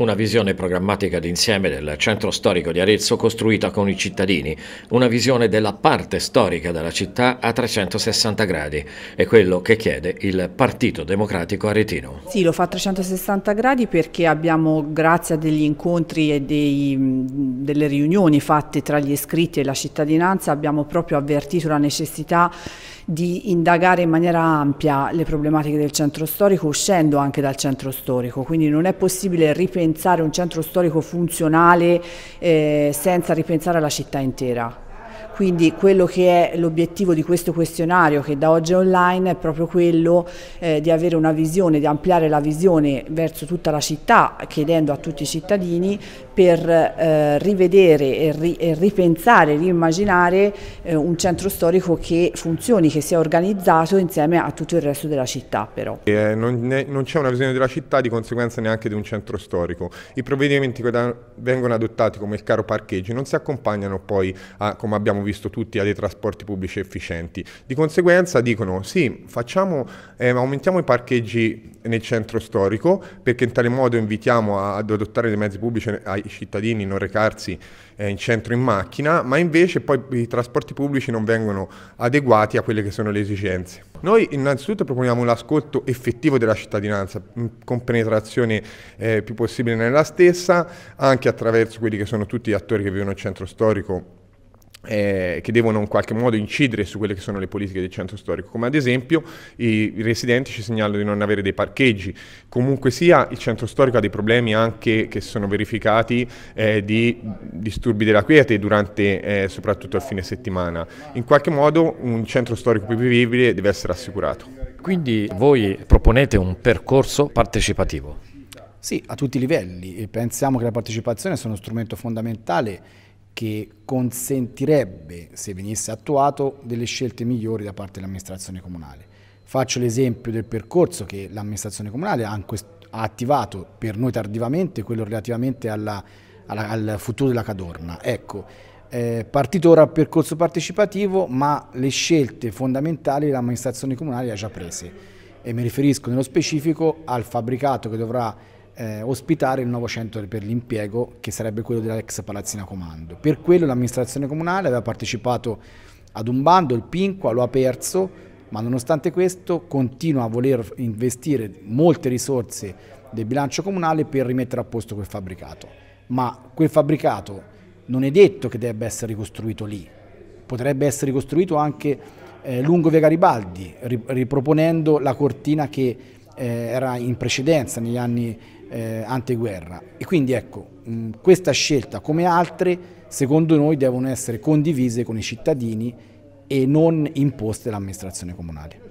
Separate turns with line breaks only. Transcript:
Una visione programmatica d'insieme del centro storico di Arezzo costruita con i cittadini, una visione della parte storica della città a 360 gradi. È quello che chiede il Partito Democratico Aretino.
Sì, lo fa a 360 gradi perché abbiamo, grazie a degli incontri e dei, delle riunioni fatte tra gli iscritti e la cittadinanza, abbiamo proprio avvertito la necessità di indagare in maniera ampia le problematiche del centro storico, uscendo anche dal centro storico. Quindi non è possibile ripensare pensare un centro storico funzionale eh, senza ripensare la città intera. Quindi quello che è l'obiettivo di questo questionario che da oggi è online è proprio quello eh, di avere una visione, di ampliare la visione verso tutta la città, chiedendo a tutti i cittadini per eh, rivedere e, ri, e, ripensare, riimmaginare eh, un centro storico che funzioni, che sia organizzato insieme a tutto il resto della città però.
Eh, non, non c'è una visione della città, di conseguenza neanche di un centro storico. I provvedimenti che da, vengono adottati come il caro parcheggio non si accompagnano poi, a, come abbiamo visto tutti, a dei trasporti pubblici efficienti. Di conseguenza dicono sì, facciamo, eh, aumentiamo i parcheggi nel centro storico perché in tale modo invitiamo ad adottare dei mezzi pubblici ai cittadini non recarsi eh, in centro in macchina, ma invece poi i trasporti pubblici non vengono adeguati a quelle che sono le esigenze. Noi innanzitutto proponiamo l'ascolto effettivo della cittadinanza, mm, con penetrazione eh, più possibile nella stessa, anche attraverso quelli che sono tutti gli attori che vivono il centro storico eh, che devono in qualche modo incidere su quelle che sono le politiche del centro storico, come ad esempio i, residenti ci segnalano di non avere dei parcheggi, comunque sia il centro storico ha dei problemi anche che sono verificati eh, di disturbi della quiete durante eh, soprattutto il fine settimana, in qualche modo un centro storico più vivibile deve essere assicurato. Quindi voi proponete un percorso partecipativo? Sì,
a tutti i livelli, pensiamo che la partecipazione sia uno strumento fondamentale che consentirebbe, se venisse attuato, delle scelte migliori da parte dell'amministrazione comunale. Faccio l'esempio del percorso che l'amministrazione comunale ha, attivato per noi tardivamente, quello relativamente alla, alla, al futuro della Cadorna. Ecco, eh, partito ora il percorso partecipativo, ma le scelte fondamentali l'amministrazione comunale le ha già prese. E mi riferisco nello specifico al fabbricato che dovrà eh, ospitare il nuovo centro per l'impiego che sarebbe quello dell'ex Palazzina Comando. Per quello l'amministrazione comunale aveva partecipato ad un bando, il PINQUA, lo ha perso, ma nonostante questo continua a voler investire molte risorse del bilancio comunale per rimettere a posto quel fabbricato. Ma quel fabbricato non è detto che debba essere ricostruito lì, potrebbe essere ricostruito anche eh, lungo Via Garibaldi, riproponendo la cortina che eh, era in precedenza negli anni eh, anteguerra e quindi ecco mh, questa scelta come altre secondo noi devono essere condivise con i cittadini e non imposte dall'amministrazione comunale.